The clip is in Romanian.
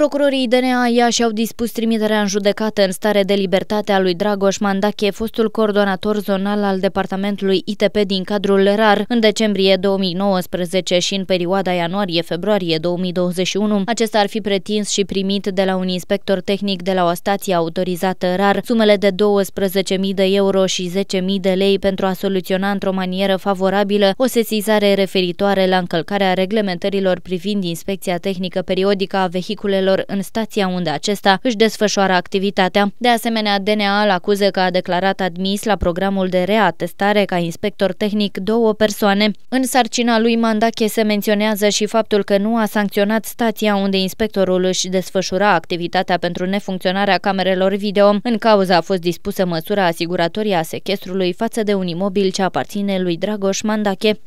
Procurorii DNA Iași au dispus trimiterea în judecată în stare de libertate a lui Dragoș Mandache, fostul coordonator zonal al departamentului ITP din cadrul RAR în decembrie 2019 și în perioada ianuarie-februarie 2021. Acesta ar fi pretins și primit de la un inspector tehnic de la o stație autorizată RAR sumele de 12.000 de euro și 10.000 de lei pentru a soluționa într-o manieră favorabilă o sesizare referitoare la încălcarea reglementărilor privind inspecția tehnică periodică a vehiculelor persoanelor în stația unde acesta își desfășoară activitatea. De asemenea, DNA îl acuză că a declarat admis la programul de reatestare ca inspector tehnic două persoane. În sarcina lui Mandache se menționează și faptul că nu a sancționat stația unde inspectorul își desfășura activitatea pentru nefuncționarea camerelor video. În cauza a fost dispusă măsura asiguratorie a sechestrului față de un imobil ce aparține lui Dragoș Mandache.